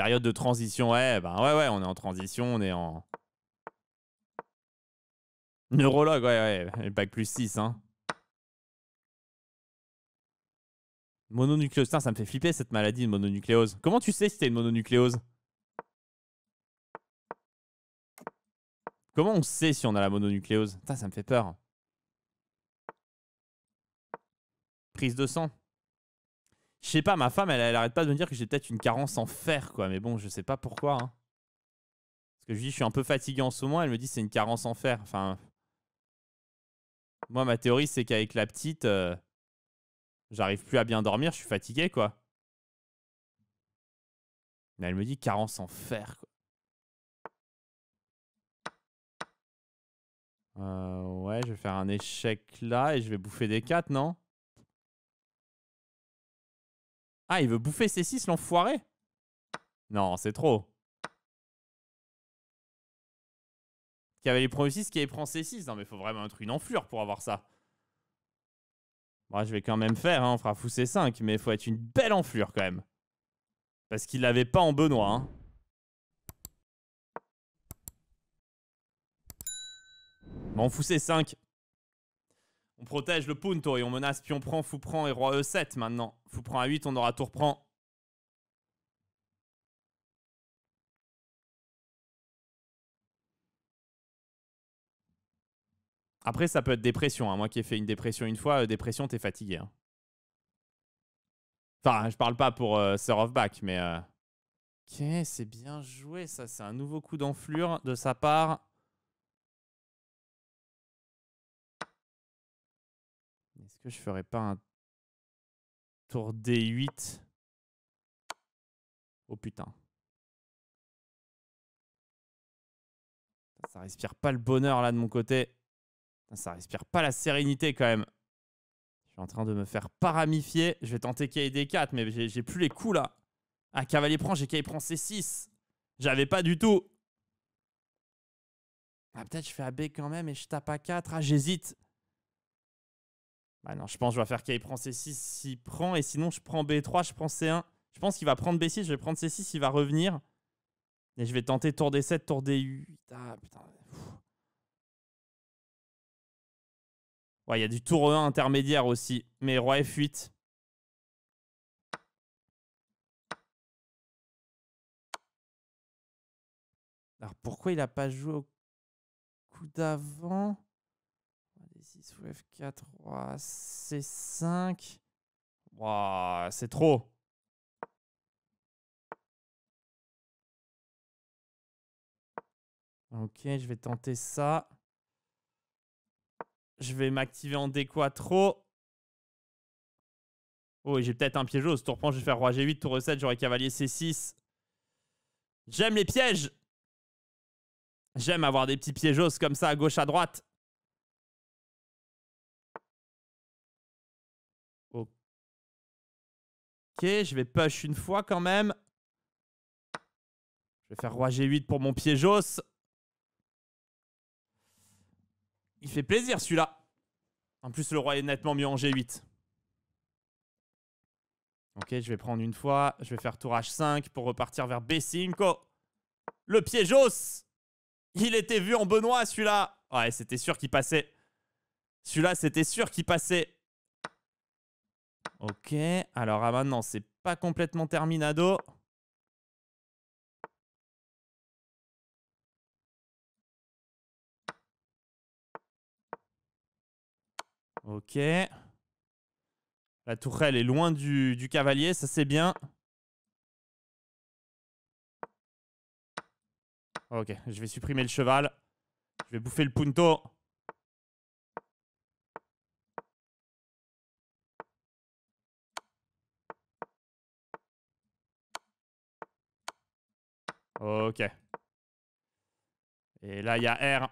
Période de transition, ouais, bah ouais, ouais, on est en transition, on est en. Neurologue, ouais, ouais, bac plus 6, hein. Mononucléose, ça me fait flipper cette maladie, une mononucléose. Comment tu sais si t'as une mononucléose Comment on sait si on a la mononucléose Putain, ça me fait peur. Prise de sang. Je sais pas, ma femme, elle, elle arrête pas de me dire que j'ai peut-être une carence en fer, quoi. Mais bon, je sais pas pourquoi. Hein. Parce que je lui dis, je suis un peu fatigué en ce moment. Elle me dit, c'est une carence en fer. Enfin. Moi, ma théorie, c'est qu'avec la petite, euh, j'arrive plus à bien dormir, je suis fatigué, quoi. Mais elle me dit carence en fer, quoi. Euh, ouais, je vais faire un échec là et je vais bouffer des 4, non ah, il veut bouffer C6, l'enfoiré Non, c'est trop. Qui avait les 6, qui prend C6. Non, mais il faut vraiment être une enflure pour avoir ça. Bon, bah, je vais quand même faire, hein, on fera fou 5 mais il faut être une belle enflure quand même. Parce qu'il l'avait pas en Benoît. Hein. Bon, fou C5. On protège le punto et on menace pion prend, fou prend et roi e7 maintenant. Fou prend a 8, on aura tour prend. Après, ça peut être dépression. Hein. Moi qui ai fait une dépression une fois, euh, dépression, t'es fatigué. Hein. Enfin, je parle pas pour euh, Sir of Back, mais... Euh, ok, c'est bien joué ça. C'est un nouveau coup d'enflure de sa part. Est-ce que je ferais pas un tour D8 Oh putain. Ça respire pas le bonheur là de mon côté. Ça respire pas la sérénité quand même. Je suis en train de me faire paramifier. Je vais tenter kd 4 mais j'ai plus les coups là. Ah, cavalier prend, j'ai kd prend C6. J'avais pas du tout. Ah, peut-être je fais AB quand même et je tape à 4. Ah, j'hésite. Bah non, je pense que je vais faire qu'il prend C6, s'il prend. Et sinon, je prends B3, je prends C1. Je pense qu'il va prendre B6, je vais prendre C6, il va revenir. Et je vais tenter tour D7, tour D8. Ah, putain. Ouais, il y a du tour 1 e intermédiaire aussi. Mais roi F8. Alors pourquoi il a pas joué au coup d'avant 6 ou F4. C5. Wow, c'est trop. Ok, je vais tenter ça. Je vais m'activer en d trop Oh, j'ai peut-être un piège Ce tour prend, je vais faire roi G8, tour E7, j'aurai cavalier C6. J'aime les pièges J'aime avoir des petits pièges comme ça à gauche, à droite. Ok, je vais push une fois quand même. Je vais faire roi G8 pour mon pied Il fait plaisir celui-là. En plus, le roi est nettement mieux en G8. Ok, je vais prendre une fois. Je vais faire tour H5 pour repartir vers B5. Le pied Il était vu en Benoît celui-là. Ouais, c'était sûr qu'il passait. Celui-là, c'était sûr qu'il passait. Ok, alors à ah, maintenant, c'est pas complètement terminado. Ok. La tourelle est loin du, du cavalier, ça c'est bien. Ok, je vais supprimer le cheval. Je vais bouffer le punto. Ok. Et là, il y a R.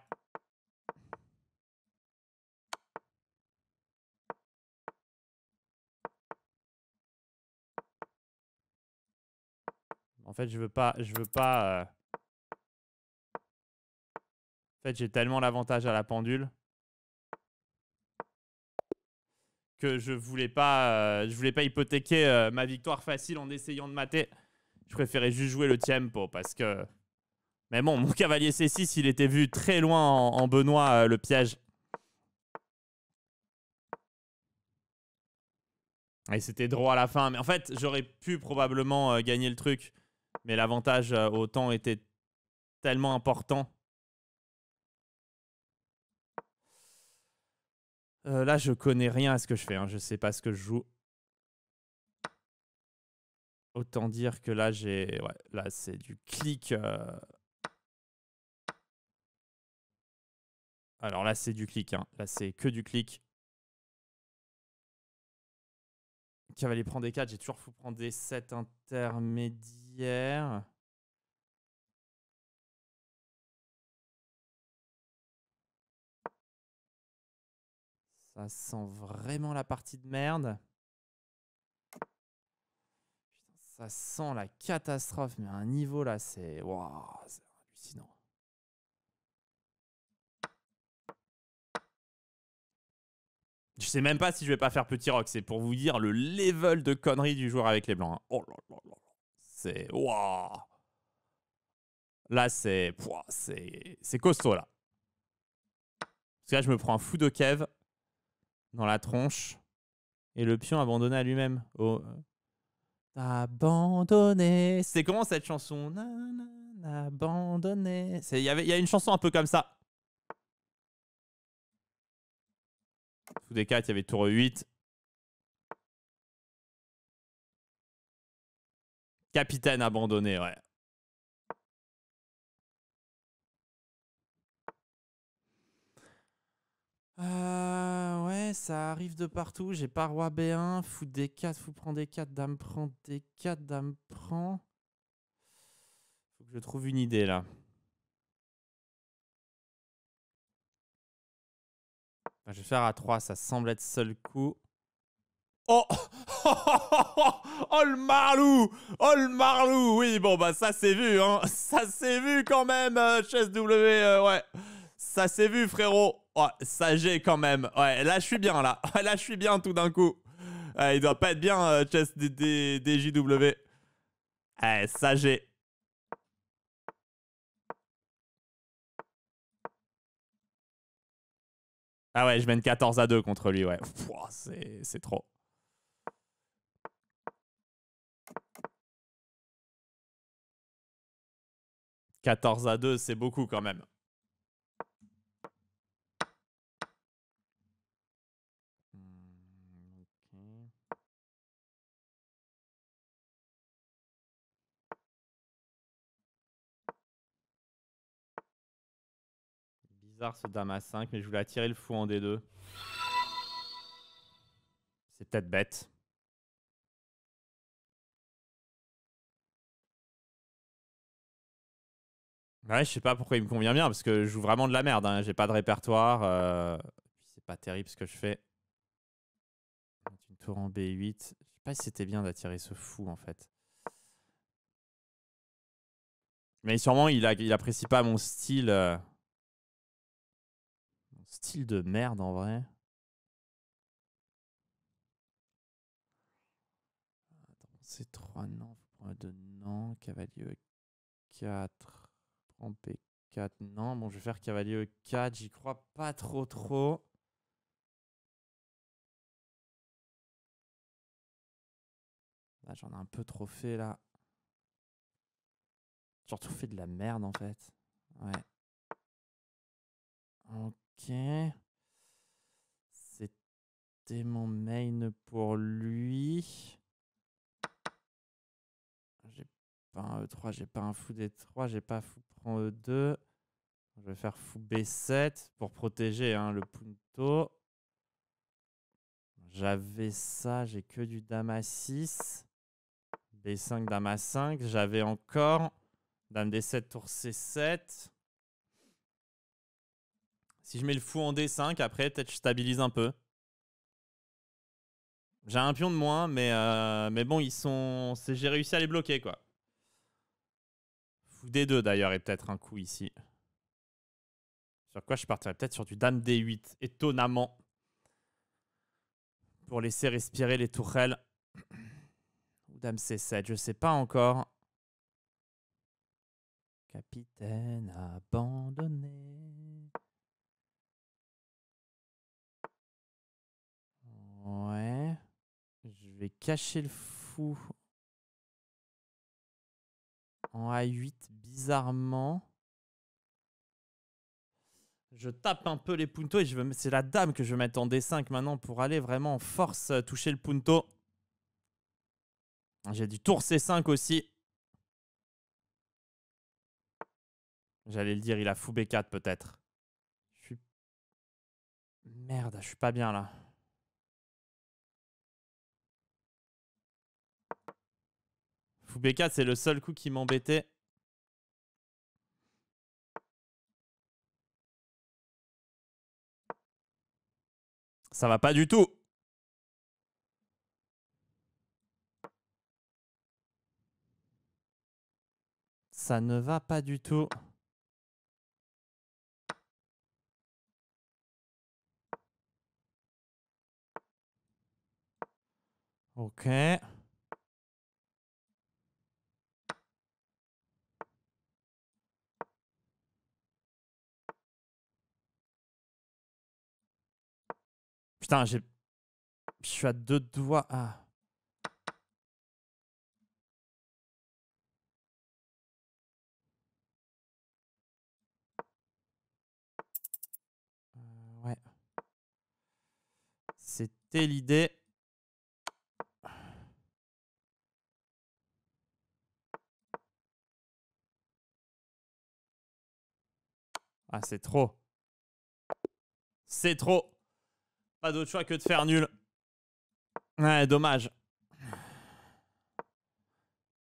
En fait, je veux pas... Je veux pas... Euh, en fait, j'ai tellement l'avantage à la pendule que je voulais pas, euh, je voulais pas hypothéquer euh, ma victoire facile en essayant de mater. Je préférais juste jouer le tempo parce que. Mais bon, mon cavalier C6, il était vu très loin en, Benoît, euh, le piège. Et c'était droit à la fin. Mais en fait, j'aurais pu probablement euh, gagner le truc. Mais l'avantage euh, au temps était tellement important. là, je connais rien à ce que je fais. Hein. Je sais pas ce que je joue Autant dire que là, j'ai, ouais, là, c'est du clic. Euh. Alors là, c'est du clic. Hein. Là, c'est que du clic. Cavalier prend des 4. J'ai toujours faut prendre des 7 intermédiaires. Ça sent vraiment la partie de merde. Ça sent la catastrophe, mais un niveau là, c'est C'est hallucinant. Je sais même pas si je vais pas faire petit rock, c'est pour vous dire le level de connerie du joueur avec les blancs. Hein. Oh là là là là. C'est. Là, c'est. C'est costaud là. Parce que là, je me prends un fou de Kev dans la tronche et le pion abandonné à lui-même. Oh. Abandonné. C'est comment cette chanson Abandonné. Il y, avait, y a une chanson un peu comme ça. Sous des 4, il y avait tour 8. Capitaine abandonné, ouais. Euh, ouais, ça arrive de partout. J'ai pas roi B1, fou D4, fou prend D4, dame prend D4, dame prend. Faut que je trouve une idée là. je vais faire à 3, ça semble être seul coup. Oh oh, le marlou Oh le marlou Oui, bon bah ça c'est vu, hein Ça s'est vu quand même, euh, chess W, euh, ouais. Ça s'est vu frérot Oh, Saget quand même. Ouais, là, je suis bien, là. Là, je suis bien tout d'un coup. il doit pas être bien, euh, Chess DJW. Ouais, j'ai Ah ouais, je mène 14 à 2 contre lui, ouais. C'est trop. « 14 à 2, c'est beaucoup quand même. bizarre ce dame 5, mais je voulais attirer le fou en D2. C'est peut-être bête. Ouais, je sais pas pourquoi il me convient bien, parce que je joue vraiment de la merde. Hein. J'ai pas de répertoire. Euh. C'est pas terrible ce que je fais. Une tour en B8. Je sais pas si c'était bien d'attirer ce fou, en fait. Mais sûrement, il, a, il apprécie pas mon style. Euh style de merde en vrai. C'est 3 non, prends 2 non, cavalier 4, Prend P4 non. Bon, je vais faire cavalier 4, j'y crois pas trop trop. Là, j'en ai un peu trop fait là. J'ai surtout fait de la merde en fait. Ouais. Ok. C'était mon main pour lui. J'ai pas un E3, j'ai pas un fou D3, j'ai pas fou prend E2. Je vais faire fou B7 pour protéger hein, le punto. J'avais ça, j'ai que du dame à 6. B5, dame à 5. J'avais encore dame D7, tour C7. Si je mets le fou en D5, après, peut-être je stabilise un peu. J'ai un pion de moins, mais, euh, mais bon, ils sont. J'ai réussi à les bloquer, quoi. Fou D2 d'ailleurs, est peut-être un coup ici. Sur quoi je partirais peut-être sur du Dame D8, étonnamment. Pour laisser respirer les tourelles. Ou Dame C7, je sais pas encore. Capitaine abandonné. Ouais. Je vais cacher le fou en A8 bizarrement. Je tape un peu les puntos et je veux... c'est la dame que je vais mettre en D5 maintenant pour aller vraiment en force euh, toucher le punto. J'ai du tour C5 aussi. J'allais le dire, il a fou B4 peut-être. Merde, je suis pas bien là. Fou 4 c'est le seul coup qui m'embêtait. Ça va pas du tout. Ça ne va pas du tout. Ok. Putain, j'ai. Je suis à deux doigts. Ah. Euh, ouais. C'était l'idée. Ah, c'est trop. C'est trop. Pas d'autre choix que de faire nul. Ouais, dommage.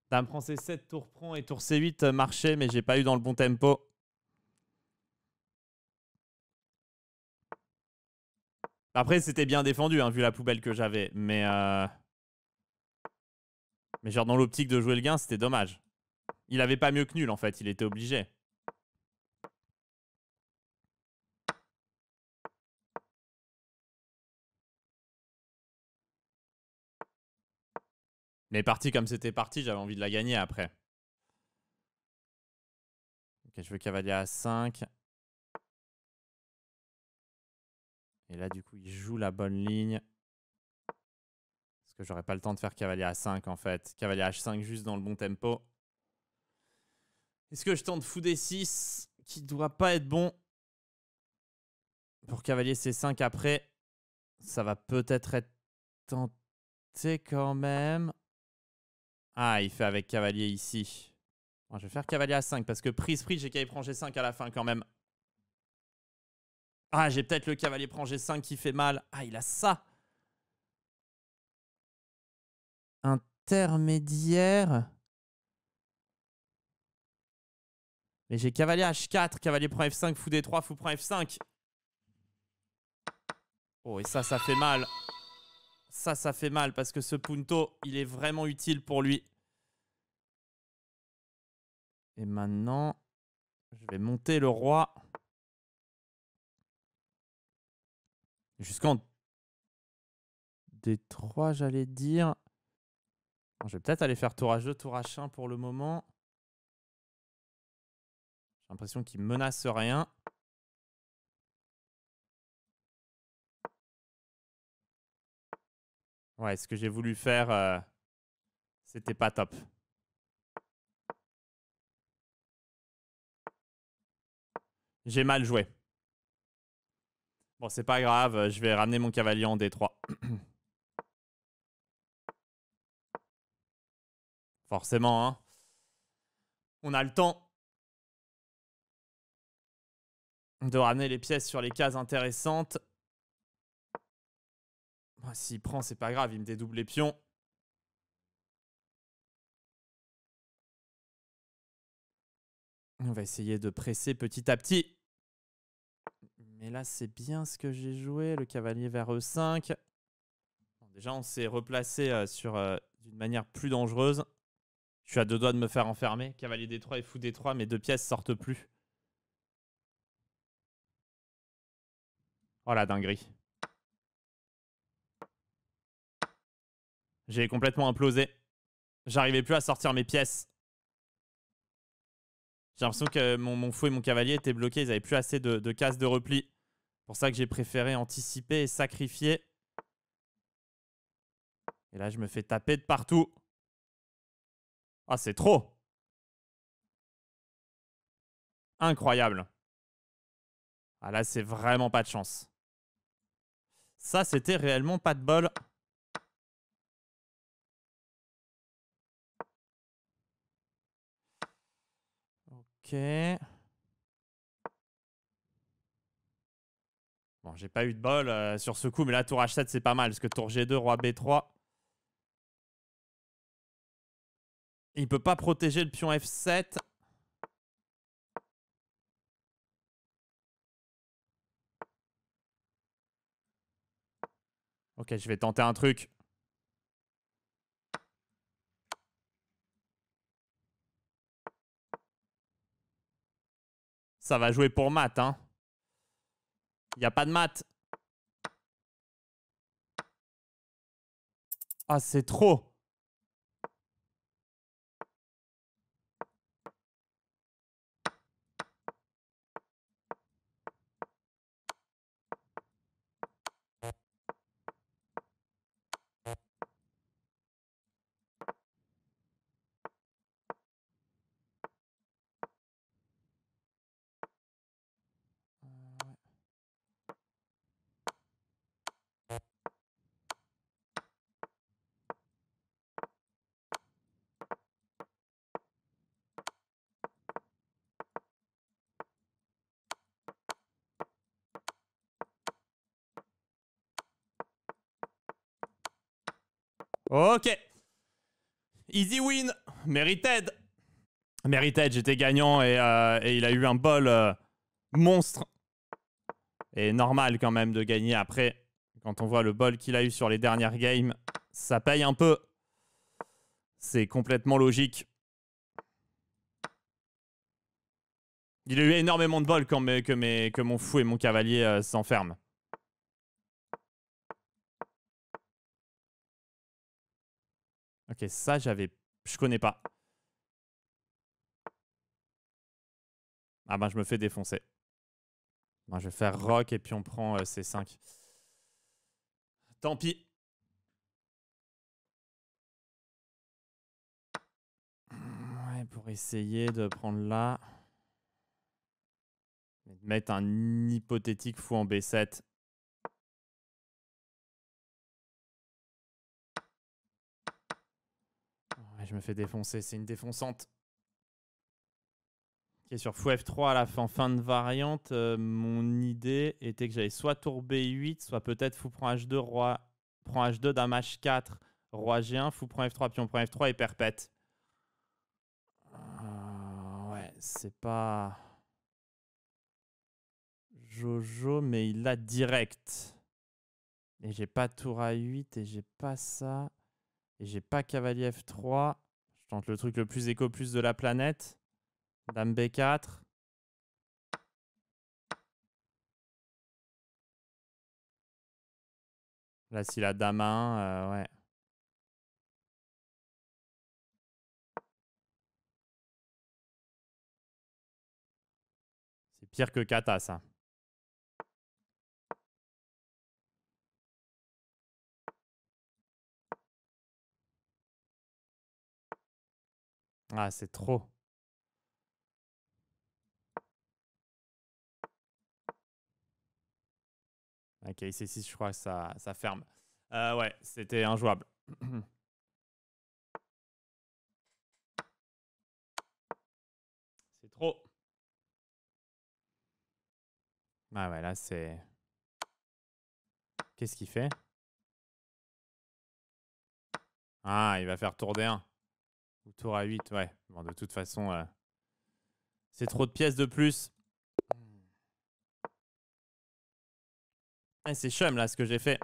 Dame prend C7, tour prend et tour C8 euh, marché, mais j'ai pas eu dans le bon tempo. Après, c'était bien défendu, hein, vu la poubelle que j'avais. Mais, euh, mais genre, dans l'optique de jouer le gain, c'était dommage. Il avait pas mieux que nul, en fait. Il était obligé. Mais parti comme c'était parti, j'avais envie de la gagner après. Ok, je veux cavalier à 5. Et là, du coup, il joue la bonne ligne. Parce que j'aurais pas le temps de faire cavalier à 5 en fait. Cavalier H5 juste dans le bon tempo. Est-ce que je tente fou des 6 qui doit pas être bon pour cavalier C5 après Ça va peut-être être tenté quand même. Ah, il fait avec cavalier ici. je vais faire cavalier à 5 parce que prise prise, j'ai cavalier prend G5 à la fin quand même. Ah, j'ai peut-être le cavalier prend G5 qui fait mal. Ah, il a ça. Intermédiaire. Mais j'ai cavalier H4, cavalier prend F5, fou D3, fou prend F5. Oh, et ça, ça fait mal. Ça, ça fait mal parce que ce Punto, il est vraiment utile pour lui. Et maintenant, je vais monter le roi. Jusqu'en D3, j'allais dire. je vais peut-être aller faire tour H2, tour H1 pour le moment. J'ai l'impression qu'il menace rien. Ouais, ce que j'ai voulu faire, euh, c'était pas top. J'ai mal joué. Bon, c'est pas grave, euh, je vais ramener mon cavalier en D3. Forcément, hein. On a le temps de ramener les pièces sur les cases intéressantes. Ah, s'il prend, c'est pas grave, il me dédouble les pions. On va essayer de presser petit à petit. Mais là, c'est bien ce que j'ai joué, le cavalier vers E5. Euh, déjà, on s'est replacé euh, sur euh, d'une manière plus dangereuse. Je suis à deux doigts de me faire enfermer. Cavalier D3 et fou D3, mes deux pièces sortent plus. Oh la dinguerie. J'ai complètement implosé. J'arrivais plus à sortir mes pièces. J'ai l'impression que mon, fou et mon cavalier étaient bloqués. Ils n'avaient plus assez de, cases de repli. pour ça que j'ai préféré anticiper et sacrifier. Et là, je me fais taper de partout. Ah, c'est trop Incroyable. Ah là, c'est vraiment pas de chance. Ça, c'était réellement pas de bol. Ok. Bon, j'ai pas eu de bol euh, sur ce coup, mais là, tour H7, c'est pas mal, parce que tour G2, roi B3. Il peut pas protéger le pion F7. Ok, je vais tenter un truc. Ça va jouer pour maths, hein. Il n'y a pas de maths. Ah, c'est trop. Ok. Easy win. Merited. Merited, j'étais gagnant et, euh, il a eu un bol euh, monstre. Et normal quand même de gagner après. Quand on voit le bol qu'il a eu sur les dernières games, ça paye un peu. C'est complètement logique. Il a eu énormément de bol quand que, mon fou et mon cavalier euh, s'enferment. Ok, ça, j'avais. Je connais pas. Ah ben, je me fais défoncer. Ben, je vais faire mmh. rock et puis on prend euh, c 5. Tant pis. Ouais, pour essayer de prendre là. mettre un hypothétique fou en B7. fait me fais défoncer. C'est une défonçante. Qui est sur fou F3 à la fin. Fin de variante, euh, mon idée était que j'avais soit tour B8, soit peut-être fou prend H2, roi prend H2, dame H4, roi G1, fou prend F3, pion prend F3 et perpète. Euh, ouais, c'est pas... Jojo, mais il a direct. Et j'ai pas tour A8 et j'ai pas ça. Et j'ai pas cavalier F3 le truc le plus éco-plus de la planète. Dame B4. Là, si la dame 1, euh, ouais. C'est pire que Kata, ça. Ah, c'est trop. Ok, ici si je crois que ça, ça ferme. Euh, ouais, c'était injouable. C'est trop. Ah ouais, là c'est... Qu'est-ce qu'il fait Ah, il va faire tourner un tour à 8, ouais. Bon, de toute façon, euh, c'est trop de pièces de plus. Eh, c'est chum, là, ce que j'ai fait.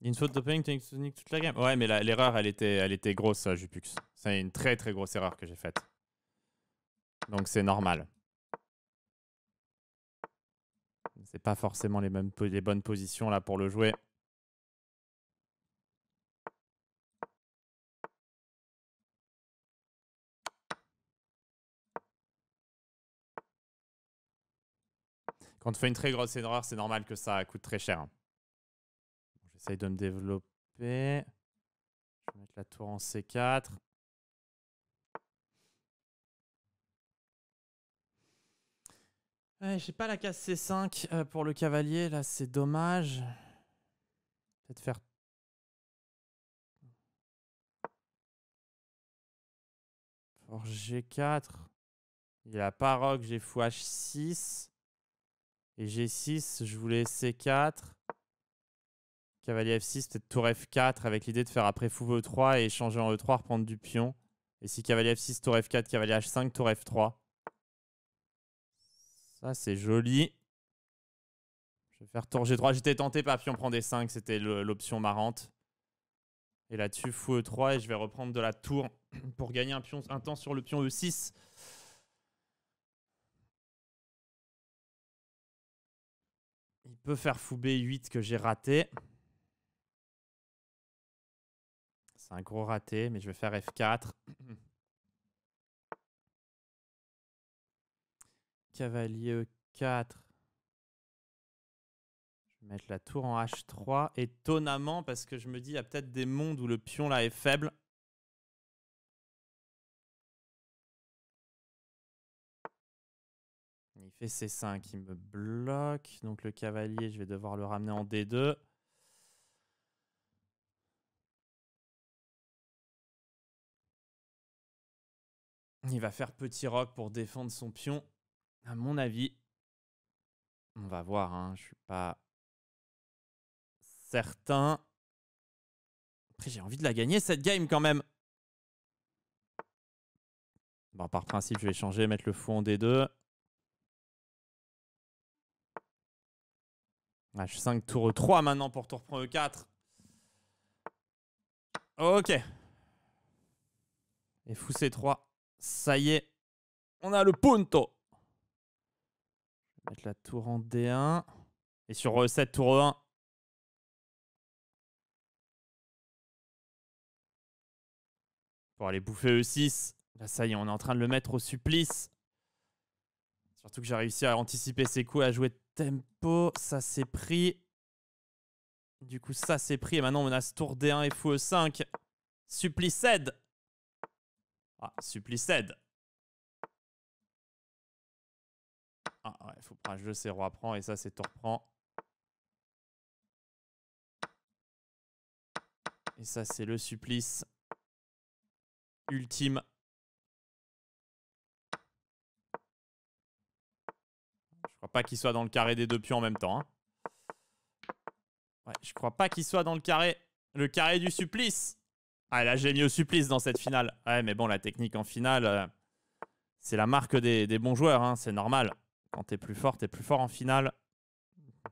Une faute d'opening toute la game. Ouais, mais l'erreur, elle était, elle était grosse, Jupux. C'est une très très grosse erreur que j'ai faite. Donc c'est normal. c'est pas forcément les, mêmes, les bonnes positions là pour le jouer. Quand tu fais une très grosse erreur, c'est normal que ça coûte très cher. Hein. J'essaye de me développer. Je vais mettre la tour en C4. j'ai pas la case C5 euh, pour le cavalier, là c'est dommage. Peut-être faire... For G4. Il a pas roc, j'ai fou H6. Et G6, je voulais C4. Cavalier F6, peut-être tour F4 avec l'idée de faire après fou E3 et échanger en E3, reprendre du pion. Et si cavalier F6, tour F4, cavalier H5, tour F3. Ça, c'est joli. Je vais faire tour G3. J'étais tenté par pion prend D5. C'était l'option marrante. Et là-dessus, fou E3. Et je vais reprendre de la tour pour gagner un, pion, un temps sur le pion E6. Il peut faire fou B8 que j'ai raté. C'est un gros raté, mais je vais faire F4. cavalier E4. Je vais mettre la tour en H3. Étonnamment, parce que je me dis, il y a peut-être des mondes où le pion là est faible. Il fait C5, il me bloque. Donc le cavalier, je vais devoir le ramener en D2. Il va faire petit rock pour défendre son pion. À mon avis, on va voir, hein, je suis pas certain. Après, j'ai envie de la gagner cette game quand même. Bon, par principe, je vais changer, mettre le fou en D2. H5, tour E3 maintenant pour tour E4. Ok. Et fou C3. Ça y est. On a le punto. Mettre la tour en D1. Et sur euh, e 7, tour 1. Pour aller bouffer E6. Là, ça y est, on est en train de le mettre au supplice. Surtout que j'ai réussi à anticiper ses coups, à jouer tempo. Ça s'est pris. Du coup, ça s'est pris. Et maintenant, on a tour D1 et fou E5. Supplice cède. Ah, supplice cède. Ah ouais, faut prendre un jeu, c'est roi prend, et ça, c'est tour prend. Et ça, c'est le supplice ultime. Je crois pas qu'il soit dans le carré des deux pions en même temps. Hein. Ouais, je crois pas qu'il soit dans le carré. Le carré du supplice. Ah, là, j'ai mis au supplice dans cette finale. Ouais, mais bon, la technique en finale, euh, c'est la marque des, bons joueurs, hein, c'est normal quand t'es plus fort, t'es plus fort en finale.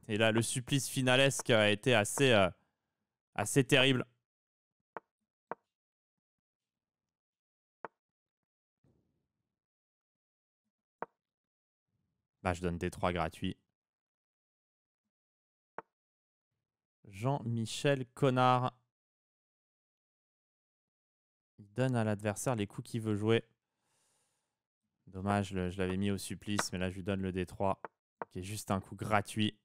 Et là, le supplice finalesque a été assez, euh, assez terrible. Bah, je donne des 3 gratuits. Jean-Michel Connard. Il donne à l'adversaire les coups qu'il veut jouer. Dommage, je l'avais mis au supplice, mais là je lui donne le D3, qui est juste un coup gratuit.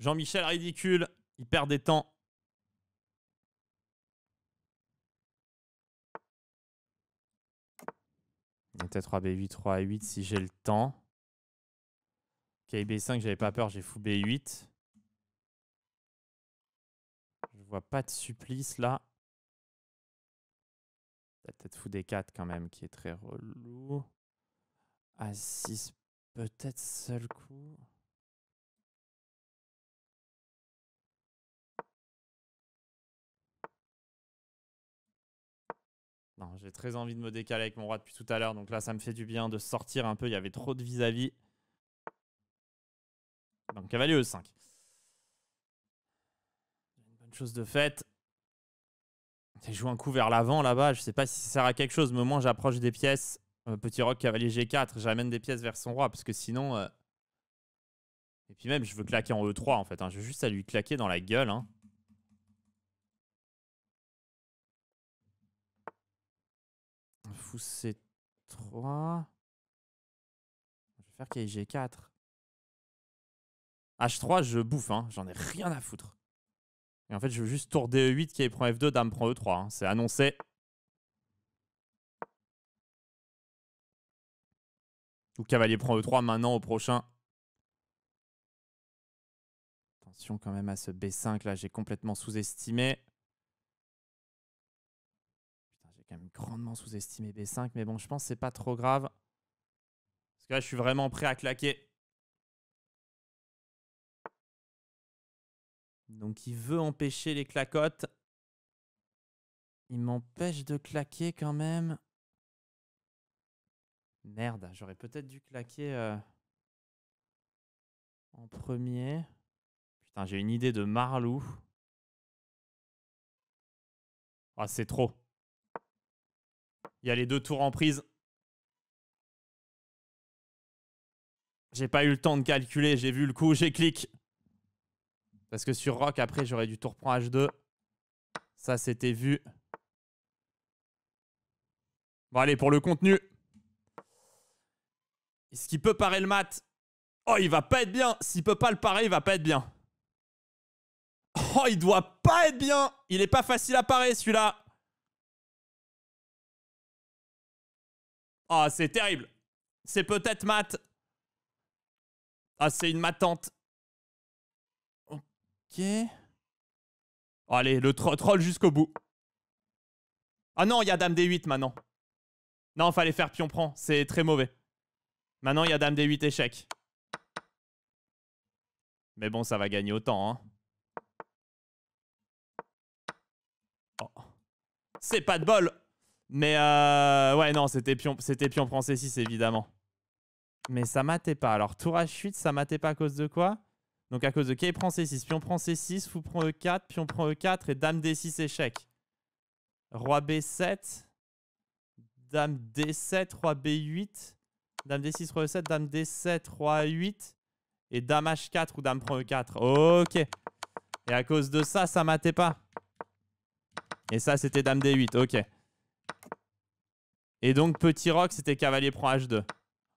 Jean-Michel ridicule, il perd des temps. être 3 B8, 3 a 8 si j'ai le temps. KB5, j'avais pas peur, j'ai fou B8 pas de supplice là. peut-être fou des 4 quand même, qui est très relou. a 6, peut-être seul coup. Non, j'ai très envie de me décaler avec mon roi depuis tout à l'heure, donc là ça me fait du bien de sortir un peu, il y avait trop de vis-à-vis. Donc cavalier E5 chose de fait. J'ai joué un coup vers l'avant là-bas. Je sais pas si ça sert à quelque chose, mais au moins j'approche des pièces. Euh, petit roc, cavalier G4. J'amène des pièces vers son roi parce que sinon. Euh, Et puis même, je veux claquer en E3 en fait. Hein. Je veux juste à lui claquer dans la gueule. Hein. Fou C3. Je vais faire qu'il y ait G4. H3, je bouffe. Hein. J'en ai rien à foutre. Et en fait, je veux juste tour de 8 qui prend F2, dame prend E3. Hein. C'est annoncé. Ou cavalier prend E3 maintenant au prochain. Attention quand même à ce B5 là, j'ai complètement sous-estimé. Putain, j'ai quand même grandement sous-estimé B5, mais bon, je pense que c'est pas trop grave. Parce que là, je suis vraiment prêt à claquer. Donc il veut empêcher les clacottes. Il m'empêche de claquer quand même. Merde, j'aurais peut-être dû claquer euh, en premier. Putain, j'ai une idée de Marlou. Ah, c'est trop. Il y a les deux tours en prise. J'ai pas eu le temps de calculer, j'ai vu le coup, j'ai cliqué. Parce que sur Rock, après, j'aurais dû tour reprendre H2. Ça, c'était vu. Bon, allez, pour le contenu. Est-ce qu'il peut parer le mat Oh, il va pas être bien. S'il peut pas le parer, il va pas être bien. Oh, il doit pas être bien. Il est pas facile à parer, celui-là. oh, c'est terrible. C'est peut-être mat. Ah, c'est une matante allez, le troll jusqu'au bout. Ah non, il y a dame D8 maintenant. Non, fallait faire pion prend. C'est très mauvais. Maintenant, il y a dame D8 échec. Mais bon, ça va gagner autant. Hein. Oh. C'est pas de bol. Mais euh, ouais, non, c'était pion, pion prend C6, évidemment. Mais ça matait pas. Alors, tour à chute, ça matait pas à cause de quoi donc à cause de K, prend C6. Pion prend C6, fou prend E4, pion prend E4 et dame D6 échec. Roi B7, dame D7, roi B8, dame D6, roi E7, dame D7, roi A8 et dame H4 ou dame prend E4. Ok. Et à cause de ça, ça matait pas. Et ça, c'était dame D8. Ok. Et donc, petit rock, c'était cavalier prend H2.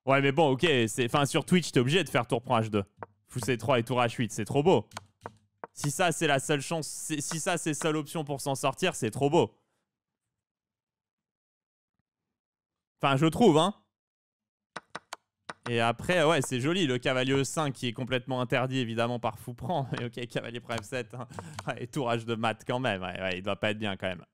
Ouais, mais bon, ok. Enfin, sur Twitch, t'es obligé de faire tour prend H2. Fou C3 et tour H8, c'est trop beau. Si ça, c'est la seule chance, si ça, c'est seule option pour s'en sortir, c'est trop beau. Enfin, je trouve, hein. Et après, ouais, c'est joli. Le cavalier E5 qui est complètement interdit, évidemment, par Foupran. Mais ok, cavalier f 7 hein. et tourage de maths quand même. Ouais, ouais, il doit pas être bien quand même.